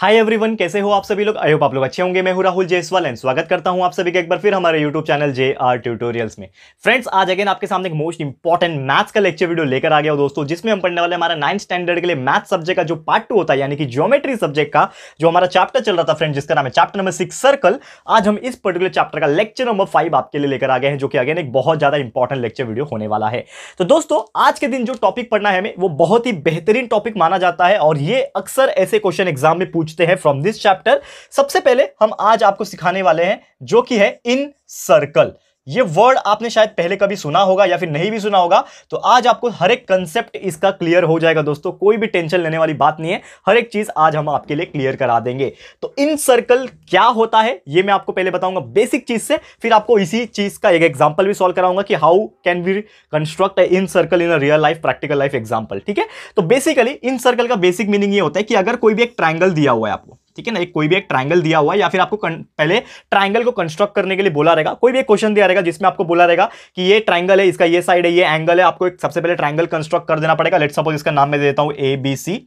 Hi everyone कैसे हो आप सभी लोग आई होप आप लोग अच्छे होंगे मैं हूं राहुल जयसवाल एंड स्वागत करता हूं आप सभी का एक बार फिर हमारे YouTube channel J R tutorials में फ्रेंड्स आज अगेन आपके सामने एक मोस्ट इंपॉर्टेंट मैथ्स का लेक्चर वीडियो लेकर आ गया दोस्तों जिसमें हम पढ़ने वाले हमारा नाइन्थ स्टैंडर्ड के लिए मैथ सब्जेक्ट का जो पार्ट टू होता है यानी कि ज्योमेट्री सब्जेक्ट का जो हमारा चैप्टर चल रहा था फ्रेंड जिसका नाम है चैप्टर नंबर सिक्स सर्कल आज हम इस पर्टिकुलर चैप्टर का लेक्चर नंबर फाइव आपके लिए लेकर आ गए हैं जो कि अगेन एक बहुत ज्यादा इंपॉर्टेंट लेक्चर वीडियो होने वाला है तो दोस्तों आज के दिन जो टॉपिक पढ़ना है हमें वो बहुत ही बेहतरीन टॉपिक माना जाता है और ये अक्सर ऐसे क्वेश्चन एग्जाम में पूछ पूछते हैं फ्रॉम दिस चैप्टर सबसे पहले हम आज आपको सिखाने वाले हैं जो कि है इन सर्कल ये वर्ड आपने शायद पहले कभी सुना होगा या फिर नहीं भी सुना होगा तो आज आपको हर एक कंसेप्ट इसका क्लियर हो जाएगा दोस्तों कोई भी टेंशन लेने वाली बात नहीं है हर एक चीज आज हम आपके लिए क्लियर करा देंगे तो इन सर्कल क्या होता है ये मैं आपको पहले बताऊंगा बेसिक चीज से फिर आपको इसी चीज का एक एग्जाम्पल भी सॉल्व कराऊंगा कि how can we construct incircle in real life practical life example ठीक है तो बेसिकली इन सर्कल का बेसिक मीनिंग ये होता है कि अगर कोई भी एक ट्राइंगल दिया हुआ है आपको ठीक है ना एक कोई भी एक ट्राइंगल दिया हुआ है या फिर आपको कन, पहले ट्राइंगल को कंस्ट्रक्ट करने के लिए बोला रहेगा कोई भी एक क्वेश्चन दिया रहेगा जिसमें आपको बोला रहेगा कि ये ट्राइंगल है इसका ये साइड है ये एंगल है आपको एक सबसे पहले ट्राइंगल कंस्ट्रक्ट कर देना पड़ेगा लेट सपोज इसका नाम मैं देता हूँ ए बी सी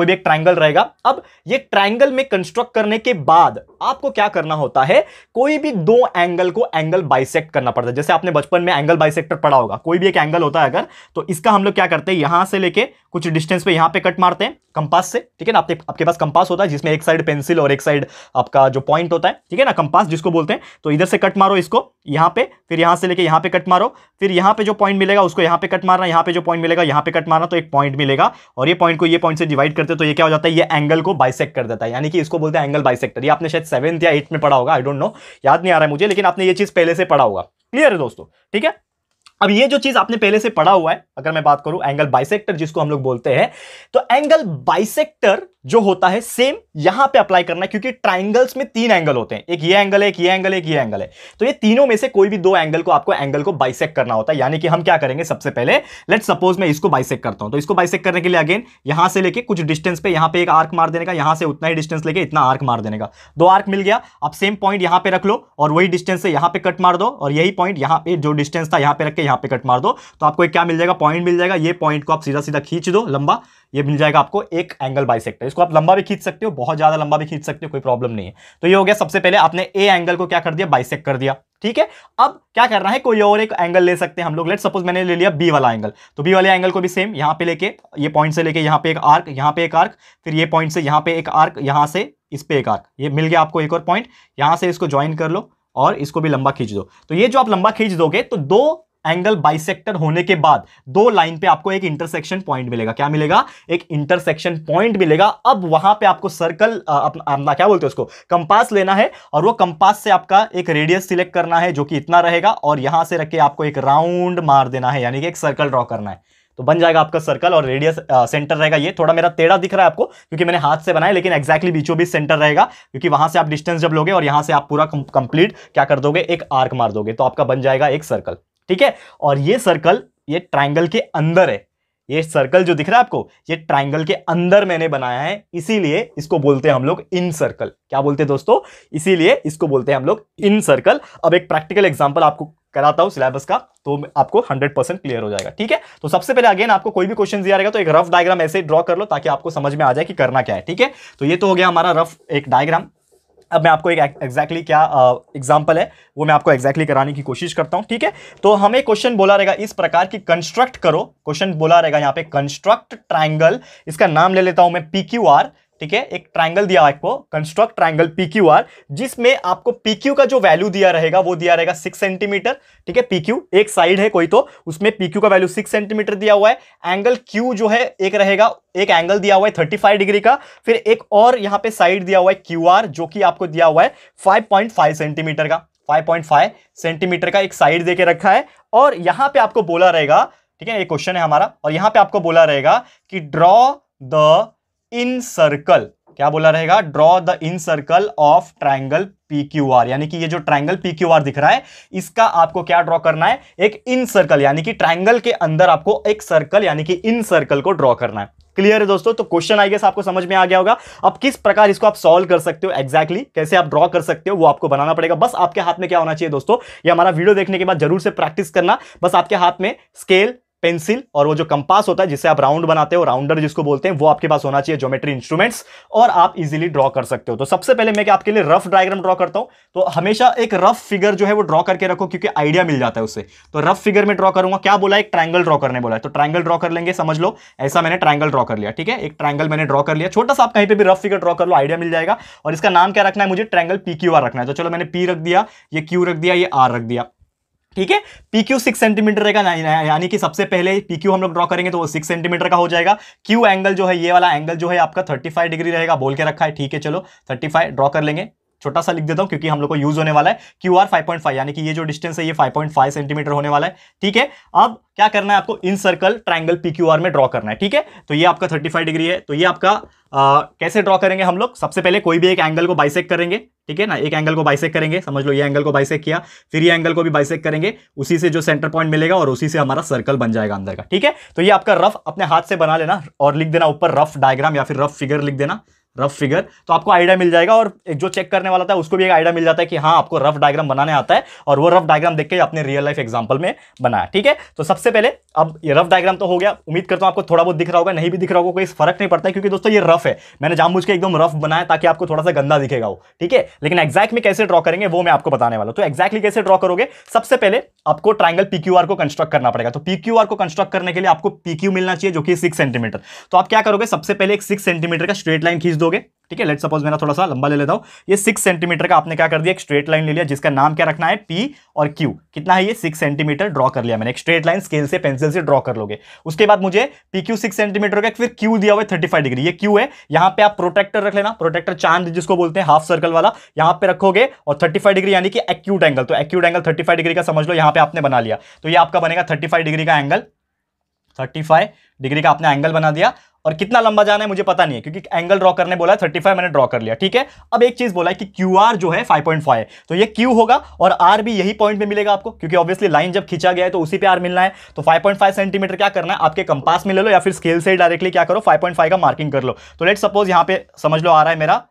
कोई भी एक ट्राइंगल रहेगा अब ये ट्राइंगल में कंस्ट्रक्ट करने के बाद आपको क्या करना होता है कोई भी दो एंगल को एंगल बाइसेक्ट करना पड़ता है जैसे आपने बचपन में एंगल बाइसेक्टर पढ़ा होगा कोई भी एक एंगल होता है अगर तो इसका हम लोग क्या करते हैं यहां से लेके कुछ डिस्टेंस पे यहां पे कट मारते हैं कंपास से ठीक है ना आपके आपके पास कंपास होता है जिसमें एक साइड पेंसिल और एक साइड आपका जो पॉइंट होता है ठीक है ना कंपास जिसको बोलते हैं तो इधर से कट मारो इसको यहां पे फिर यहां से लेके यहां पे कट मारो फिर यहां पे जो पॉइंट मिलेगा उसको यहां पे कट मारना यहां पे जो पॉइंट मिलेगा यहां पे कट मारना तो एक पॉइंट मिलेगा और ये पॉइंट को ये पॉइंट से डिवाइड कर करते तो ये क्या हो जाता है ये एंगल को बाइसेक कर देता है यानी कि इसको बोलते हैं एंगल बाइसेक्टर ये आपने शायद सेवन्थ या एट में पढ़ा होगा आई डोंट नो याद नहीं आ रहा है मुझे लेकिन आपने ये चीज़ पहले से पढ़ा होगा क्लियर है दोस्तों ठीक है अब ये जो चीज आपने पहले से पढ़ा हुआ है अगर मैं बात करूं एंगल बाइसेक्टर जिसको हम लोग बोलते हैं तो एंगल बाइसेक्टर जो होता है सेम यहां पे अप्लाई करना है क्योंकि ट्राइंगल्स में तीन एंगल होते हैं एक ये एंगल है एक ये एंगल है एक ये एंगल है तो ये तीनों में से कोई भी दो एंगल को आपको एंगल को बाइसेक करना होता है यानी कि हम क्या करेंगे सबसे पहले लेट सपोज मैं इसको बाइसेक करता हूं तो इसको बाइसेक करने के लिए अगेन यहां से लेके कुछ डिस्टेंस पे यहां पर एक आर्क मार देने का यहां से उतना ही डिस्टेंस लेके इतना आर्क मार देने का दो आर्क मिल गया अब सेम पॉइंट यहां पर रख लो और वही डिस्टेंस से यहां पर कट मार दो और यही पॉइंट यहां पर जो डिस्टेंस था यहां पर रख के यहाँ पे कट मार दो तो आपको एक क्या मिल जाएगा पॉइंट मिल जाएगा ये पॉइंट को आप सीधा सीधा खींच दो लंबा ये मिल जाएगा आपको एक एंगल बाइसेक्टर इसको आप लंबा भी खींच सकते हो बहुत ज़्यादा लंबा भी खींच सकते हो कोई प्रॉब्लम नहीं है तो ये हो गया सबसे पहले आपने ए एंगल को क्या कर दिया बाई कर दिया ठीक है अब क्या करना है कोई और एक एंगल ले सकते हैं हम लोग लेट सपोज मैंने ले लिया बी वाला एंगल तो बी वाले एंगल को भी सेम यहाँ पे लेके ये पॉइंट से लेके यहाँ पे एक आर्क यहाँ पे एक आर्क फिर ये पॉइंट से यहाँ पे एक आर्क यहाँ से इस पे एक आर्क ये मिल गया आपको एक और पॉइंट यहाँ से इसको ज्वाइन कर लो और इसको भी लंबा खींच दो तो ये जो आप लंबा खींच दोगे तो दो एंगल बाइसेक्टर होने के बाद दो लाइन पे आपको एक इंटरसेक्शन पॉइंट मिलेगा क्या मिलेगा एक इंटरसेक्शन पॉइंट मिलेगा अब वहां पे आपको सर्कल अपना क्या बोलते हैं उसको कंपास लेना है और वो कंपास से आपका एक रेडियस सिलेक्ट करना है जो कि इतना रहेगा और यहां से रख के आपको एक राउंड मार देना है यानी कि एक सर्कल ड्रॉ करना है तो बन जाएगा आपका सर्कल और रेडियस सेंटर रहेगा ये थोड़ा मेरा टेढ़ा दिख रहा है आपको क्योंकि मैंने हाथ से बनाया लेकिन एक्जैक्टली बीचों बीच सेंटर रहेगा क्योंकि वहां से आप डिस्टेंस जब लोगे और यहां से आप पूरा कंप्लीट क्या कर दोगे एक आर्क मार दोगे तो आपका बन जाएगा एक सर्कल ठीक है और ये सर्कल ये ट्राइंगल के अंदर है ये सर्कल जो दिख रहा है आपको ये ट्राइंगल के अंदर मैंने बनाया है इसीलिए इसको बोलते हैं हम लोग इन सर्कल क्या बोलते हैं दोस्तों इसीलिए इसको बोलते हैं हम लोग इन सर्कल अब एक प्रैक्टिकल एग्जांपल आपको कराता हूं सिलेबस का तो आपको 100 परसेंट क्लियर हो जाएगा ठीक है तो सबसे पहले अगेन आपको कोई भी क्वेश्चन दिया रहेगा तो एक रफ डायग्राम ऐसे ड्रॉ कर लो ताकि आपको समझ में आ जाए कि करना क्या है ठीक है तो ये तो हो गया हमारा रफ एक डायग्राम अब मैं आपको एक एग्जैक्टली क्या एग्जाम्पल है वो मैं आपको एग्जैक्टली exactly कराने की कोशिश करता हूँ ठीक है तो हमें क्वेश्चन बोला रहेगा इस प्रकार की कंस्ट्रक्ट करो क्वेश्चन बोला रहेगा यहाँ पे कंस्ट्रक्ट ट्राइंगल इसका नाम ले लेता हूँ मैं पी क्यू आर ठीक है एक ट्राइंगल दिया आपको कंस्ट्रक्ट ट्राइंगल पी जिसमें आपको पी का जो वैल्यू दिया रहेगा वो दिया रहेगा सिक्स सेंटीमीटर ठीक है पी एक साइड है कोई तो उसमें पी का वैल्यू सिक्स सेंटीमीटर दिया हुआ है एंगल क्यू जो है एक रहेगा एक एंगल दिया हुआ है थर्टी फाइव डिग्री का फिर एक और यहाँ पे साइड दिया हुआ है क्यू जो कि आपको दिया हुआ है फाइव पॉइंट फाइव सेंटीमीटर का 5.5 सेंटीमीटर का एक साइड देके रखा है और यहां पे आपको बोला रहेगा ठीक है ये क्वेश्चन है हमारा और यहां पे आपको बोला रहेगा कि ड्रॉ द इन सर्कल क्या बोला रहेगा draw the incircle of triangle P Q R यानी कि ये जो ट्राइंगल पी क्यू आर दिख रहा है इसका आपको क्या ड्रॉ करना है एक इन सर्कल यानी कि ट्राइंगल के अंदर आपको एक सर्कल यानी कि इन सर्कल को ड्रॉ करना है क्लियर है दोस्तों तो क्वेश्चन आई गेस आपको समझ में आ गया होगा अब किस प्रकार इसको आप सॉल्व कर सकते हो एक्जैक्टली exactly, कैसे आप ड्रॉ कर सकते हो वो आपको बनाना पड़ेगा बस आपके हाथ में क्या होना चाहिए दोस्तों ये हमारा वीडियो देखने के बाद जरूर से प्रैक्टिस करना बस आपके हाथ में स्केल पेंसिल और वो जो कंपास होता है जिससे आप राउंड बनाते हो राउंडर जिसको बोलते हैं वो आपके पास होना चाहिए ज्योमेट्री इंस्ट्रूमेंट्स और आप इजीली ड्रॉ कर सकते हो तो सबसे पहले मैं आपके लिए रफ डायग्राम ड्रॉ करता हूं तो हमेशा एक रफ फिगर जो है वो ड्रॉ करके रखो क्योंकि आइडिया मिल जाता है उससे तो रफ फिगर में ड्रॉ करूंगा क्या बोला एक ट्रैंगल ड्रॉ करने बोला है तो ट्रैंगल ड्रॉ कर लेंगे समझ लो ऐसा मैंने ट्रैंगल ड्रॉ कर लिया ठीक है एक ट्रायंगल मैंने ड्रॉ कर लिया छोटा सा आप कहीं पर भी रफ फिगर ड्रॉ कर लो आइडिया मिल जाएगा और इसका नाम क्या रखना है मुझे ट्रायंगल पी रखना है तो चलो मैंने पी रख दिया ये क्यू रख दिया ये आर रख दिया ठीक है पी क्यू सिक्स सेंटीमीटर रहेगा यानी कि सबसे पहले पी क्यू हम लोग ड्रॉ करेंगे तो वो सिक्स सेंटीमीटर का हो जाएगा क्यू एंगल जो है ये वाला एंगल जो है आपका थर्टी फाइव डिग्री रहेगा बोल के रखा है ठीक है चलो थर्टी फाइव ड्रॉ कर लेंगे छोटा सा लिख देता हूँ क्योंकि हम लोग को यूज होने वाला है Q R five point five यानी कि ये जो डिस्टेंस है ये फाइव पॉइंट फाइव सेंटीमीटर होने वाला है ठीक है अब क्या करना है आपको incircle triangle P Q R में ड्रॉ करना है ठीक है तो ये आपका थर्टी फाइव डिग्री है तो ये आपका आ, कैसे ड्रॉ करेंगे हम लोग सबसे पहले कोई भी एक एंगल को बाइसेक करेंगे ठीक है ना एक एंगल को बाइसेक करेंगे समझ लो ये एंगल को बाइसेक किया फिर ये एंगल को भी बाइसेक करेंगे उसी से जो सेंटर पॉइंट मिलेगा और उसी से हमारा सर्कल बन जाएगा अंदर का ठीक है तो ये आपका रफ अपने हाथ से बना लेना और लिख देना ऊपर रफ डायग्राम या फिर रफ फिगर लिख देना रफ फिगर तो आपको आइडिया मिल जाएगा और एक जो चेक करने वाला था उसको भी एक आइडिया मिल जाता है कि हाँ आपको रफ डायग्राम बनाने आता है और वो रफ डायग्राम देख के अपने रियल लाइफ एग्जाम्पल में बनाया ठीक है तो सबसे पहले अब ये रफ डायग्राम तो हो गया उम्मीद करता हूँ आपको थोड़ा बहुत दिख रहा होगा नहीं भी दिख रहा होगा कोई फर्क नहीं पड़ता है क्योंकि दोस्तों ये रफ है मैंने जाम के एकदम रफ बनाया ताकि आपको थोड़ा सा गंदा दिखेगा वो ठीक है लेकिन एक्जैक्ट में कैसे ड्रॉ करेंगे वो मैं आपको बताने वाला तो एक्जैक्टली कैसे ड्रॉ करोगे सबसे पहले आपको ट्राइंगल पी को कंस्ट्रक्ट करना पड़ेगा तो पी को कंस्ट्रक्ट करने के लिए आपको पी मिलना चाहिए जो कि सिक्स सेंटीमीटर तो आप क्या करोगे सबसे पहले एक सिक्स सेंटीमीटर का स्ट्रेट लाइन खींच दोगे ठीक है लेट सपोज मेरा थोड़ा सा लंबा ले लेता हूँ ये सिक्स सेंटीमीटर का आपने क्या कर दिया एक स्ट्रेट लाइन ले लिया जिसका नाम क्या रखना है पी और क्यू कितना है ये सिक्स सेंटीमीटर ड्रॉ कर लिया मैंने एक स्ट्रेट लाइन स्केल से पेंसिल से ड्रॉ कर लोगे उसके बाद मुझे पी क्यू सिक्स सेंटीमीटर का फिर क्यू दिया हुआ है थर्टी डिग्री ये क्यू है यहाँ पे आप प्रोटेक्टर रख लेना प्रोटेक्टर चांद जिसको बोलते हैं हाफ सर्कल वाला यहाँ पे रखोगे और थर्टी डिग्री यानी कि एक्यूट एंगल तो एक्यूट एंगल थर्टी डिग्री का समझ लो यहाँ पे आपने बना लिया तो ये आपका बनेगा थर्टी डिग्री का एंगल थर्टी फाइव डिग्री का आपने एंगल बना दिया और कितना लंबा जाना है मुझे पता नहीं है क्योंकि एंगल ड्रॉ करने बोला है थर्टी फाइव मैंने ड्रॉ कर लिया ठीक है अब एक चीज बोला है कि क्यू आर जो है फाइव पॉइंट फाइव तो ये क्यू होगा और आर भी यही पॉइंट में मिलेगा आपको क्योंकि ऑब्वियसली लाइन जब खींचा गया है तो उसी पे आर मिलना है तो फाइव पॉइंट फाइव सेंटीमीटर क्या करना है आपके कंपास में ले लो या फिर स्केल से डायरेक्टली क्या करो फाइव पॉइंट फाइव का मार्किंग कर लो तो लेट सपोज यहाँ पे समझ लो आ रहा है मेरा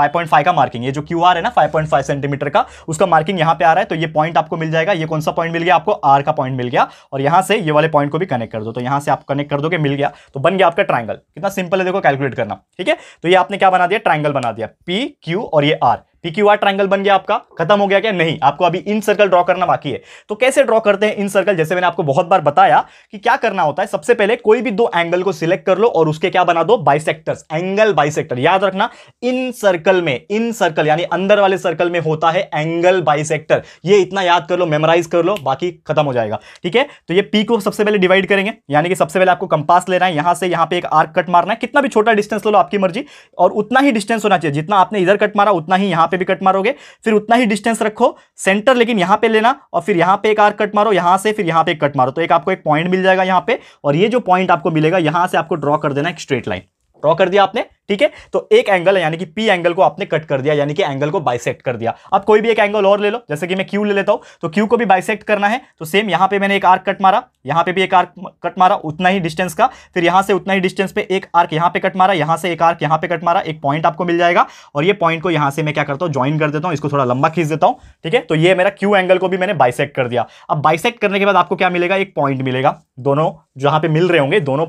5.5 का मार्किंग ये जो क्यू है ना 5.5 सेंटीमीटर का उसका मार्किंग यहाँ पे आ रहा है तो ये पॉइंट आपको मिल जाएगा ये कौन सा पॉइंट मिल गया आपको आर का पॉइंट मिल गया और यहाँ से ये वाले पॉइंट को भी कनेक्ट कर दो तो यहाँ से आप कनेक्ट कर दोगे मिल गया तो बन गया आपका ट्राइंगल कितना सिंपल है देखो कैलकुलेट करना ठीक है तो ये आपने क्या बना दिया ट्राइंगल बना दिया पी क्यू और ये आर पीक्यूआर क्यू ट्राइंगल बन गया आपका खत्म हो गया क्या नहीं आपको अभी इन सर्कल ड्रॉ करना बाकी है तो कैसे ड्रॉ करते हैं इन सर्कल जैसे मैंने आपको बहुत बार बताया कि क्या करना होता है सबसे पहले कोई भी दो एंगल को सिलेक्ट कर लो और उसके क्या बना दो बाइसेक्टर्स एंगल बाइसेक्टर याद रखना इन सर्कल में इन सर्कल यानी अंदर वाले सर्कल में होता है एंगल बाइसेक्टर ये इतना याद कर लो मेमोराइज कर लो बाकी खत्म हो जाएगा ठीक है तो ये पी को सबसे पहले डिवाइड करेंगे यानी कि सबसे पहले आपको कंपास लेना है यहां से यहां पे एक आर्क कट मारना है कितना भी छोटा डिस्टेंस लो आपकी मर्जी और उतना ही डिस्टेंस होना चाहिए जितना आपने इधर कट मारा उतना ही यहां यहां पे भी कट मारोगे फिर उतना ही डिस्टेंस रखो सेंटर लेकिन यहां पे लेना और फिर यहां पे एक आर कट मारो यहां से फिर यहां पे कट मारो तो एक आपको एक पॉइंट मिल जाएगा यहां पे और ये जो पॉइंट आपको मिलेगा यहां से आपको ड्रॉ कर देना एक स्ट्रेट लाइन ड्रॉ कर दिया आपने ठीक है तो एक एंगल है यानी कि पी एंगल को आपने कट कर दिया यानी कि एंगल को बाइसेक्ट कर दिया अब कोई भी एक एंगल और ले लो जैसे कि मैं क्यू ले लेता हूं तो क्यू को भी बाइसेक्ट करना है तो सेम यहां पे मैंने एक आर्क कट मारा यहां पे भी एक आर्क कट मारा उतना ही डिस्टेंस का फिर यहां से उतना ही डिस्टेंस पे एक आर्क यहां पर कट मारा यहां से एक आर्क यहां पर कट मारा एक पॉइंट आपको मिल जाएगा और ये पॉइंट को यहां से मैं क्या करता हूँ ज्वाइन कर देता हूँ इसको थोड़ा लंबा खींच देता हूँ ठीक है तो ये मेरा क्यू एंगल को भी मैंने बाइसेक्ट कर दिया अब बाइसेक्ट करने के बाद आपको क्या मिलेगा एक पॉइंट मिलेगा दोनों जहां पे मिल रहे होंगे दोनों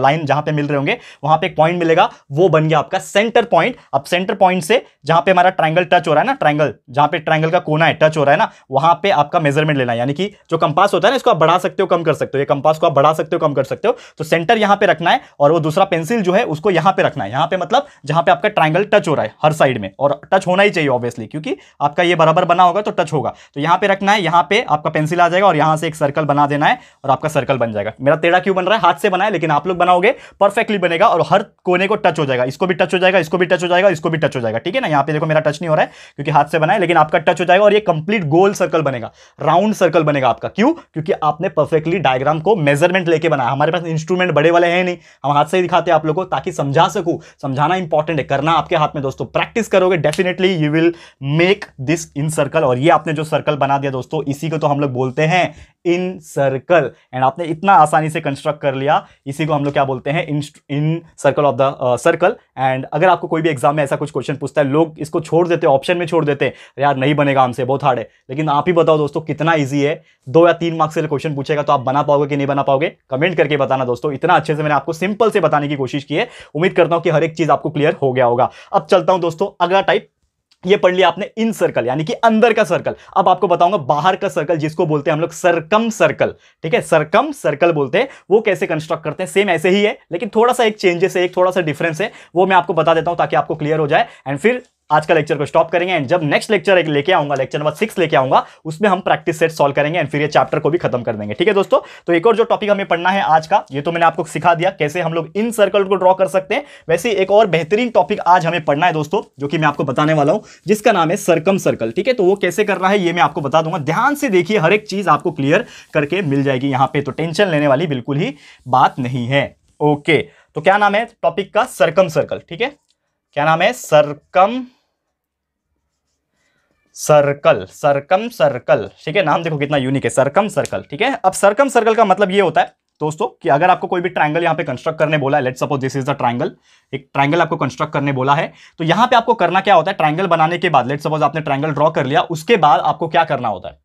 लाइन जहां पे मिल रहे होंगे वहां पे एक पॉइंट मिलेगा वो बन गया आपका सेंटर पॉइंट अब सेंटर पॉइंट से जहां पे हमारा ट्रायंगल टच हो रहा है ना ट्रायंगल जहां पे ट्रायंगल का कोना है टच हो रहा है ना वहां पे आपका मेजरमेंट लेना है यानी कि जो कंपास होता है ना इसको आप बढ़ा सकते हो कम कर सकते हो ये कंपास को आप बढ़ा सकते हो कम कर सकते हो तो सेंटर यहां पर रखना है और वो दूसरा पेंसिल जो है उसको यहां पर रखना है यहां पर मतलब जहां पर आपका ट्राइंगल टच हो रहा है हर साइड में और टच होना ही चाहिए ऑब्वियसली क्योंकि आपका ये बराबर बना होगा तो टच होगा तो यहां पर रखना है यहां पर आपका पेंसिल आ जाएगा और यहां से एक सर्कल बना देना है और आपका सर्कल बन जाएगा मेरा टेढ़ा क्यों बन रहा है हाथ से बनाए लेकिन आप लोग बनाओगे परफेक्टली बनेगा और हर कोने को टच हो जाएगा इसको भी टच हो जाएगा इसको भी टच हो जाएगा इसको भी टच हो जाएगा ठीक है ना यहाँ पे देखो मेरा टच नहीं हो रहा है क्योंकि हाथ से बनाए लेकिन आपका टच हो जाएगा और ये कंप्लीट गोल सर्कल बनेगा राउंड सर्कल बनेगा आपका क्यों क्योंकि आपने परफेक्टली डायग्राम को मेजरमेंट लेके बनाया हमारे पास इंस्ट्रूमेंट बड़े वाले हैं नहीं हम हाथ से ही दिखाते हैं आप लोग को ताकि समझा सकूँ समझाना इंपॉर्टेंट है करना आपके हाथ में दोस्तों प्रैक्टिस करोगे definitely you will make this incircle और ये आपने जो सर्कल बना दिया दोस्तों इसी को तो हम लोग बोलते हैं इन सर्कल एंड आपने इतना आसानी से कंस्ट्रक्ट कर लिया इसी को हम लोग क्या बोलते हैं in incircle of the circle and अगर आपको कोई भी एग्जाम में ऐसा कुछ क्वेश्चन पूछता है लोग इसको छोड़ देते ऑप्शन में छोड़ देते हैं यार नहीं बनेगा हमसे बहुत हार्ड है लेकिन आप ही बताओ दोस्तों कितना ईजी है दो या तीन मार्क्स से क्वेश्चन पूछेगा तो आप बना पाओगे कि नहीं बना पाओगे कमेंट करके बताना दोस्तों इतना अच्छे से मैंने आपको सिंपल से बताने की कोशिश की है उम्मीद करता हूँ कि हर एक चीज़ आपको क्लियर हो गया होगा अब चलता हूँ दोस्तों अगला टाइप ये पढ़ लिया आपने इन सर्कल यानी कि अंदर का सर्कल अब आपको बताऊंगा बाहर का सर्कल जिसको बोलते हैं हम लोग सरकम सर्कल ठीक है सरकम सर्कल बोलते हैं वो कैसे कंस्ट्रक्ट करते हैं सेम ऐसे ही है लेकिन थोड़ा सा एक चेंजेस है एक थोड़ा सा डिफरेंस है वो मैं आपको बता देता हूं ताकि आपको क्लियर हो जाए एंड फिर आज का लेक्चर को स्टॉप करेंगे एंड जब नेक्स्ट लेक्चर एक लेके आऊंगा लेक्चर नंबर सिक्स लेके आऊंगा उसमें हम प्रैक्टिस सेट सॉल्व करेंगे एंड फिर ये चैप्टर को भी खत्म कर देंगे ठीक है दोस्तों तो एक और जो टॉपिक हमें पढ़ना है आज का ये तो मैंने आपको सिखा दिया कैसे हम लोग इन सर्कल को ड्रॉ कर सकते हैं वैसे एक और बेहतरीन टॉपिक आज हमें पढ़ना है दोस्तों जो कि मैं आपको बताने वाला हूँ जिसका नाम है सर्कम सर्कल ठीक है तो वो कैसे करना है ये मैं आपको बता दूंगा ध्यान से देखिए हर एक चीज़ आपको क्लियर करके मिल जाएगी यहाँ पे तो टेंशन लेने वाली बिल्कुल ही बात नहीं है ओके तो क्या नाम है टॉपिक का सर्कम सर्कल ठीक है क्या नाम है सरकम सर्कल सरकम सर्कल ठीक है नाम देखो कितना यूनिक है सरकम सर्कल ठीक है अब सरकम सर्कल का मतलब ये होता है दोस्तों कि अगर आपको कोई भी ट्रायंगल यहाँ पे कंस्ट्रक्ट करने बोला है let suppose this is the triangle एक ट्रायंगल आपको कंस्ट्रक्ट करने बोला है तो यहाँ पे आपको करना क्या होता है ट्रायंगल बनाने के बाद लेट सपोज आपने ट्रायंगल ड्रॉ कर लिया उसके बाद आपको क्या करना होता है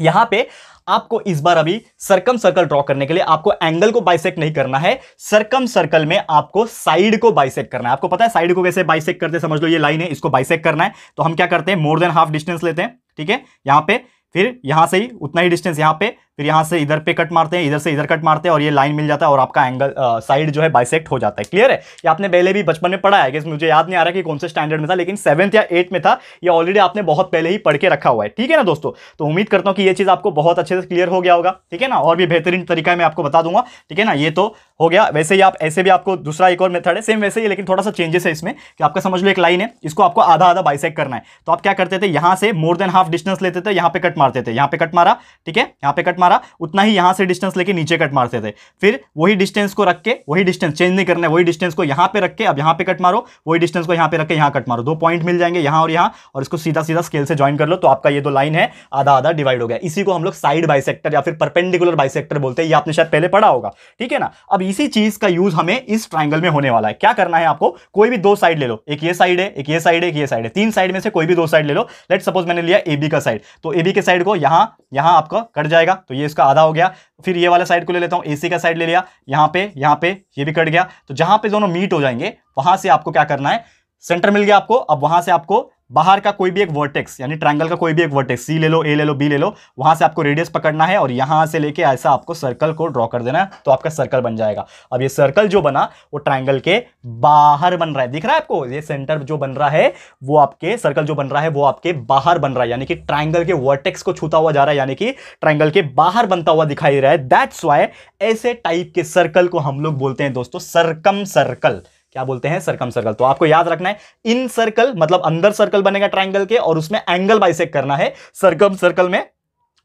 यहां पे आपको इस बार अभी सर्कम सर्कल ड्रॉ करने के लिए आपको एंगल को बाइसेक नहीं करना है सर्कम सर्कल में आपको साइड को बाइसेक करना है आपको पता है साइड को कैसे बाइसेक करते समझ लो ये लाइन है इसको बाइसेक करना है तो हम क्या करते हैं मोर देन हाफ डिस्टेंस लेते हैं ठीक है यहां पे फिर यहां से ही उतना ही डिस्टेंस यहां पे फिर यहाँ से इधर पे कट मारते हैं इधर से इधर कट मारते हैं और ये लाइन मिल जाता है और आपका एंगल साइड जो है बाइसेक्ट हो जाता है क्लियर है ये आपने पहले भी बचपन में पढ़ा है कि मुझे याद नहीं आ रहा कि कौन से स्टैंडर्ड में था लेकिन सेवन्थ या एट में था ये ऑलरेडी आपने बहुत पहले ही पढ़ के रखा हुआ है ठीक है ना दोस्तों तो उम्मीद करता हूँ कि ये चीज़ आपको बहुत अच्छे से क्लियर हो गया होगा ठीक है ना और भी बेहतरीन तरीका मैं आपको बता दूंगा ठीक है ना ये तो हो गया वैसे ही आप ऐसे भी आपको दूसरा एक और मेथड है सेम वैसे ही लेकिन थोड़ा सा चेंजेस है इसमें कि आपका समझ लो एक लाइन है इसको आपको आधा आधा बाइसेक करना है तो आप क्या करते थे यहाँ से मोर देन हाफ डिस्टेंस लेते थे यहाँ पे कट मारते थे यहाँ पे कट मारा ठीक है यहाँ पे कट मारा उतना ही यहां से डिस्टेंस लेके नीचे कट मारते थे फिर वही डिस्टेंस को रख के वही डिस्टेंस चेंज नहीं करना है वही डिस्टेंस को यहां पे रख के अब यहां पे कट मारो वही डिस्टेंस को यहां पे रख के यहाँ कट मारो दो पॉइंट मिल जाएंगे यहां और यहां और इसको सीधा सीधा स्केल से ज्वाइन कर लो तो आपका ये दो लाइन है आधा आधा डिवाइड हो गया इसी को हम लोग साइड बाइसेक्टर या फिर परपेंडिकुलर बाइसेक्टर बोलते हैं ये आपने शायद पहले पढ़ा होगा ठीक है ना अब इसी चीज का यूज हमें इस ट्राइंगल में होने वाला है क्या करना है आपको कोई भी दो साइड ले लो एक ये साइड है एक ये साइड है एक ये साइड है तीन साइड में से कोई भी दो साइड ले लो लेट सपोज मैंने लिया ए का साइड तो ए के साइड को यहां यहां आपका कट जाएगा तो तो ये इसका आधा हो गया फिर ये वाला साइड को ले लेता हूँ एसी का साइड ले लिया यहाँ पे यहाँ पे ये भी कट गया तो जहाँ पे दोनों मीट हो जाएंगे वहाँ से आपको क्या करना है सेंटर मिल गया आपको अब वहाँ से आपको बाहर का कोई भी एक वर्टेक्स यानी ट्रायंगल का कोई भी एक वर्टेक्स सी ले लो ए ले लो बी ले लो वहां से आपको रेडियस पकड़ना है और यहां से लेके ऐसा आपको सर्कल को ड्रॉ कर देना है तो आपका सर्कल बन जाएगा अब ये सर्कल जो बना वो ट्राइंगल के बाहर बन रहा है दिख रहा है आपको ये सेंटर जो बन रहा है वो आपके सर्कल जो बन रहा है वो आपके बाहर बन रहा है यानी कि ट्राइंगल के वर्टेक्स को छूता हुआ जा रहा है यानी कि ट्राइंगल के बाहर बनता हुआ दिखाई दे रहा है दैट्स वाई ऐसे टाइप के सर्कल को हम लोग बोलते हैं दोस्तों सर्कम सर्कल क्या बोलते हैं सर्कम सर्कल तो आपको याद रखना है इन सर्कल मतलब अंदर सर्कल बनेगा ट्राइंगल के और उसमें एंगल बाइसेक करना है सर्कम सर्कल में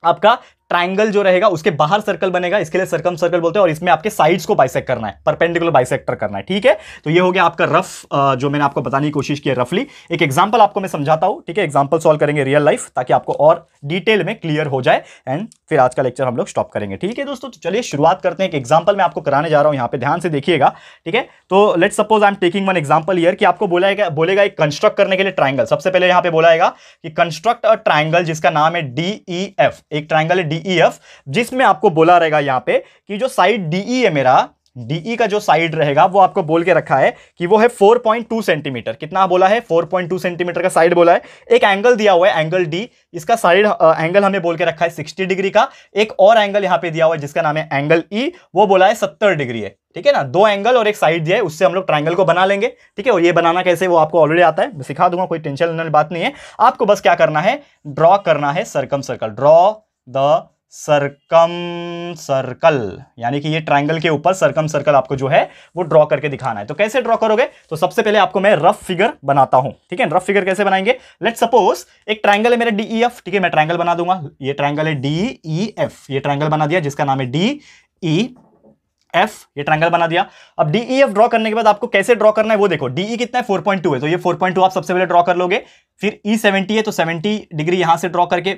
आपका ट्राइंगल जो रहेगा उसके बाहर सर्कल बनेगा इसके लिए सर्कम सर्कल बोलते हैं और इसमें आपके साइड्स को बाइसेक करना है परपेंडिकुलर बाइसेक्टर करना है ठीक है तो ये हो गया आपका रफ जो मैंने आपको बताने की कोशिश की है रफली एक एग्जाम्पल आपको मैं समझाता हूँ ठीक है एग्जाम्पल सॉल्व करेंगे रियल लाइफ ताकि आपको और डिटेल में क्लियर हो जाए एंड फिर आज का लेक्चर हम लोग स्टॉप करेंगे ठीक है दोस्तों तो चलिए शुरुआत करते हैं एक एग्जाम्पल मैं आपको कराने जा रहा हूँ यहाँ पे ध्यान से देखिएगा ठीक है तो let suppose I am taking one example here कि आपको बोलेगा बोलेगा एक कंस्ट्रक्ट करने के लिए ट्राइंगल सबसे पहले यहाँ पे बोलाएगा कि कंस्ट्रक्ट अ ट्राइंगल जिसका नाम है डी ई एफ एक ट्राइंगल है डी डीईएफ e जिसमें आपको बोला रहेगा यहां पे कि जो साइड डीई e है मेरा डीई e का जो साइड रहेगा वो आपको बोल के रखा है कि वो है 4.2 सेंटीमीटर कितना बोला है 4.2 सेंटीमीटर का साइड बोला है एक एंगल दिया हुआ है एंगल डी इसका साइड एंगल हमें बोल के रखा है 60 डिग्री का एक और एंगल यहां पे दिया हुआ है जिसका नाम है एंगल ई e, वो बोला है 70 डिग्री है ठीक है ना दो एंगल और एक साइड दिया है उससे हम लोग ट्राइंगल को बना लेंगे ठीक है और ये बनाना कैसे वो आपको ऑलरेडी आता है सिखा दूंगा कोई टेंशन बात नहीं है आपको बस क्या करना है ड्रॉ करना है circumcircle draw the circumcircle यानी कि ये ट्राइंगल के ऊपर सर्कम सर्कल आपको जो है वो ड्रॉ करके दिखाना है तो कैसे ड्रॉ करोगे तो सबसे पहले आपको मैं रफ फिगर बनाता हूं ठीक है रफ फिगर कैसे बनाएंगे लेट सपोज एक ट्राइंगल है मेरा डी ई एफ ठीक है मैं ट्राइंगल बना दूंगा ये ट्राइंगल है डी ई एफ ये ट्राइंगल बना दिया जिसका नाम है डी ई एफ ये ट्रायंगल बना दिया अब DEF एफ ड्रॉ करने के बाद आपको कैसे ड्रॉ करना है वो देखो DE कितना है 4.2 है तो ये 4.2 आप सबसे पहले ड्रॉ कर लोगे फिर ई e सेवेंटी है तो सेवेंटी डिग्री यहाँ से ड्रॉ करके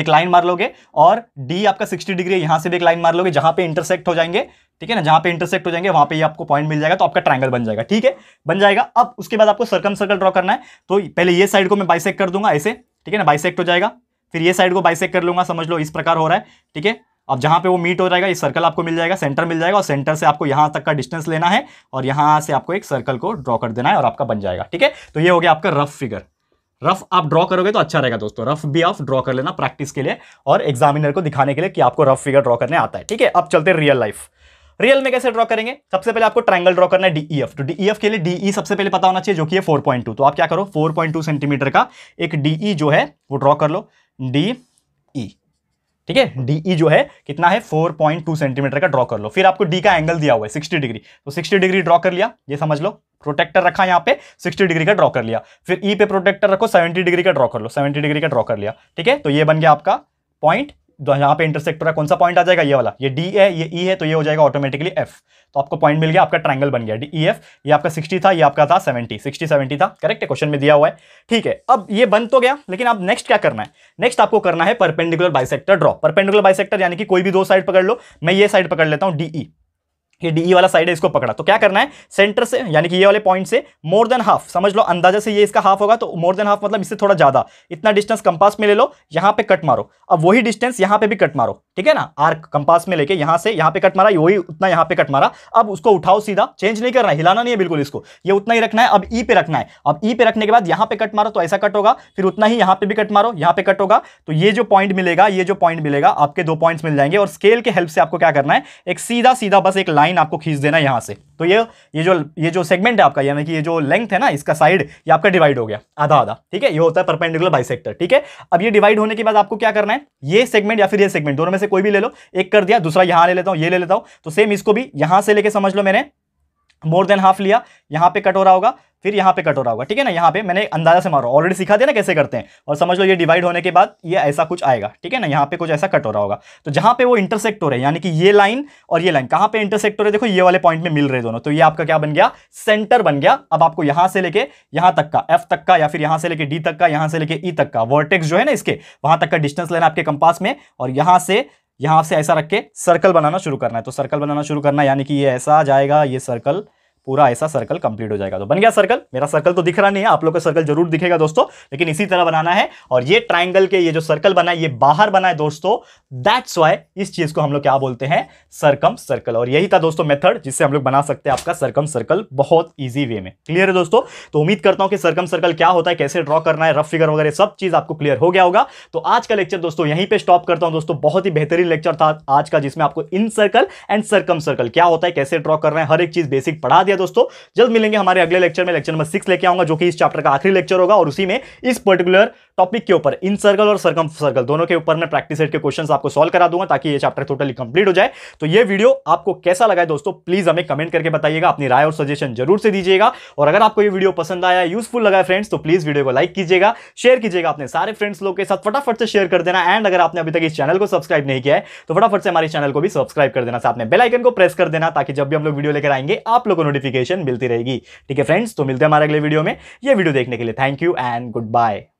एक लाइन मार लोगे और डी आपका सिक्सटी डिग्री यहाँ से भी एक लाइन मार लोगे जहाँ पे इंटरसेक्ट हो जाएंगे ठीक है ना जहाँ पे इंटरसेक्ट हो जाएंगे वहाँ पे ये आपको पॉइंट मिल जाएगा तो आपका ट्रायंगल बन जाएगा ठीक है बन जाएगा अब उसके बाद आपको सर्कम सर्कल ड्रॉ करना है तो पहले ये साइड को मैं बाइसेक कर दूंगा ऐसे ठीक है ना बाइसेक्ट हो जाएगा फिर ये साइड को बाइसेक कर लूंगा समझ लो इस प्रकार हो रहा है ठीक है अब जहाँ पे वो मीट हो जाएगा ये सर्कल आपको मिल जाएगा सेंटर मिल जाएगा और सेंटर से आपको यहाँ तक का डिस्टेंस लेना है और यहाँ से आपको एक सर्कल को ड्रॉ कर देना है और आपका बन जाएगा ठीक है तो ये हो गया आपका रफ फिगर रफ आप ड्रॉ करोगे तो अच्छा रहेगा दोस्तों रफ भी आप ड्रॉ कर लेना प्रैक्टिस के लिए और एग्जामिनर को दिखाने के लिए कि आपको रफ फिगर ड्रॉ करने आता है ठीक है अब चलते हैं रियल लाइफ रियल में कैसे ड्रॉ करेंगे सबसे पहले आपको ट्रायंगल ड्रॉ करना है डी एफ e तो एफ e के लिए डीई e सबसे पहले पता होना चाहिए जो कि फोर पॉइंट तो आप क्या करो टू सेंटीमीटर का एक डीई जो है वो ड्रॉ कर लो डी ई ठीक है डीई e जो है कितना है 4.2 सेंटीमीटर का ड्रॉ कर लो फिर आपको डी का एंगल दिया हुआ है 60 डिग्री तो 60 डिग्री ड्रॉ कर लिया ये समझ लो प्रोटेक्टर रखा यहाँ पे 60 डिग्री का ड्रॉ कर लिया फिर ई e पे प्रोटेक्टर रखो 70 डिग्री का ड्रॉ कर लो 70 डिग्री का ड्रॉ कर लिया ठीक है तो ये बन गया आपका पॉइंट तो यहाँ पे इंटरसेक्ट हो रहा है कौन सा पॉइंट आ जाएगा ये वाला ये डी है ये ई e है तो ये हो जाएगा ऑटोमेटिकली एफ तो आपको पॉइंट मिल गया आपका ट्रायंगल बन गया डी ई एफ ये आपका 60 था ये आपका था 70 60 70 था करेक्ट है क्वेश्चन में दिया हुआ है ठीक है अब ये बन तो गया लेकिन आप नेक्स्ट क्या करना है नेक्स्ट आपको करना है perpendicular bisector draw perpendicular bisector यानी कि कोई भी दो साइड पकड़ लो मैं ये साइड पकड़ लेता हूँ डी ई e। ये डी e वाला साइड है इसको पकड़ा तो क्या करना है सेंटर से यानी कि ये वाले पॉइंट से मोर देन हाफ समझ लो अंदाजा से ये इसका हाफ होगा तो मोर देन हाफ मतलब इससे थोड़ा ज़्यादा इतना डिस्टेंस कंपास में ले लो यहाँ पे कट मारो अब वही डिस्टेंस यहाँ पे भी कट मारो ठीक है ना आर्क कंपास में लेके यहाँ से यहाँ पे कट मारा वही उतना यहाँ पे कट मारा अब उसको उठाओ सीधा चेंज नहीं करना हिलाना नहीं है बिल्कुल इसको ये उतना ही रखना है अब ई e पे रखना है अब ई e पे रखने के बाद यहाँ पे कट मारो तो ऐसा कट होगा फिर उतना ही यहाँ पे भी कट मारो यहाँ पे कट होगा तो ये जो पॉइंट मिलेगा ये जो पॉइंट मिलेगा आपके दो पॉइंट्स मिल जाएंगे और स्केल के हेल्प से आपको क्या करना है एक सीधा सीधा बस एक लाइन लाइन आपको खींच देना है यहाँ से तो ये ये जो ये जो सेगमेंट है आपका यानी कि ये जो लेंथ है ना इसका साइड ये आपका डिवाइड हो गया आधा आधा ठीक है ये होता है परपेंडिकुलर बाइसेक्टर ठीक है अब ये डिवाइड होने के बाद आपको क्या करना है ये सेगमेंट या फिर ये सेगमेंट दोनों में से कोई भी ले लो एक कर दिया दूसरा यहाँ ले लेता हूँ ये ले लेता हूँ तो सेम इसको भी यहाँ से लेके समझ लो मैंने मोर देन हाफ लिया यहाँ पे कट हो रहा होगा फिर यहाँ पे कट हो रहा होगा ठीक है ना यहाँ पे मैंने अंदाजा से मारो ऑलरेडी सिखा दिया ना कैसे करते हैं और समझ लो ये डिवाइड होने के बाद ये ऐसा कुछ आएगा ठीक है ना यहाँ पे कुछ ऐसा कट हो रहा होगा तो जहाँ पे वो इंटरसेक्ट हो रहे हैं यानी कि ये लाइन और ये लाइन कहाँ पे इंटरसेक्ट हो रहे देखो ये वाले पॉइंट में मिल रहे दोनों तो ये आपका क्या बन गया सेंटर बन गया अब आपको यहाँ से लेके यहाँ तक का एफ तक का या फिर यहाँ से लेके डी तक का यहाँ से लेके ई e तक का वर्टेक्स जो है ना इसके वहाँ तक का डिस्टेंस लेना आपके कंपास में और यहाँ से यहाँ से ऐसा रख के सर्कल बनाना शुरू करना है तो सर्कल बनाना शुरू करना यानी कि ये ऐसा जाएगा ये सर्कल पूरा ऐसा सर्कल कंप्लीट हो जाएगा तो बन गया सर्कल मेरा सर्कल तो दिख रहा नहीं है आप लोग का सर्कल जरूर दिखेगा दोस्तों लेकिन इसी तरह बनाना है और ये ट्राइंगल के ये जो सर्कल बना है ये बाहर बना है दोस्तों दैट्स वाई इस चीज को हम लोग क्या बोलते हैं सर्कम सर्कल और यही था दोस्तों मेथड जिससे हम लोग बना सकते हैं आपका सर्कम सर्कल बहुत ईजी वे में क्लियर है दोस्तों तो उम्मीद करता हूं कि सर्कम सर्कल क्या होता है कैसे ड्रॉ करना है रफ फिगर वगैरह सब चीज आपको क्लियर हो गया होगा तो आज का लेक्चर दोस्तों यहीं पर स्टॉप करता हूँ दोस्तों बहुत ही बेहतरीन लेक्चर था आज का जिसमें आपको incircle and circumcircle क्या होता है कैसे ड्रॉ करना है हर एक चीज बेसिक पढ़ा दिया गया दोस्तों जल्द मिलेंगे हमारे अगले लेक्चर में लेक्चर नंबर सिक्स लेके आऊंगा जो कि इस चैप्टर का आखिरी लेक्चर होगा और उसी में इस पर्टिकुलर टॉपिक के ऊपर इन सर्कल और सर्कम सर्कल दोनों के ऊपर मैं प्रैक्टिस सेट के क्वेश्चन आपको सॉल्व करा दूंगा ताकि ये चैप्टर टोटली कंप्लीट हो जाए तो ये वीडियो आपको कैसा लगा दोस्तों प्लीज हमें कमेंट करके बताइएगा अपनी राय और सजेशन जरूर से दीजिएगा और अगर आपको ये वीडियो पसंद आया यूजफुल लगा फ्रेंड्स तो प्लीज वीडियो को लाइक कीजिएगा शेयर कीजिएगा अपने सारे फ्रेंड्स लोग के साथ फटाफट से शेयर कर देना एंड अगर आपने अभी तक इस चैनल को सब्सक्राइब नहीं किया है तो फटाफट से हमारे चैनल को भी सब्सक्राइब कर देना साथ में बेलाइकन को प्रेस कर देना ताकि जब भी हम लोग वीडियो लेकर आएंगे आप लोगों को नोटिफिक नोटिफिकेशन मिलती रहेगी ठीक है फ्रेंड्स तो मिलते हैं हमारे अगले वीडियो में ये वीडियो देखने के लिए thank you and good bye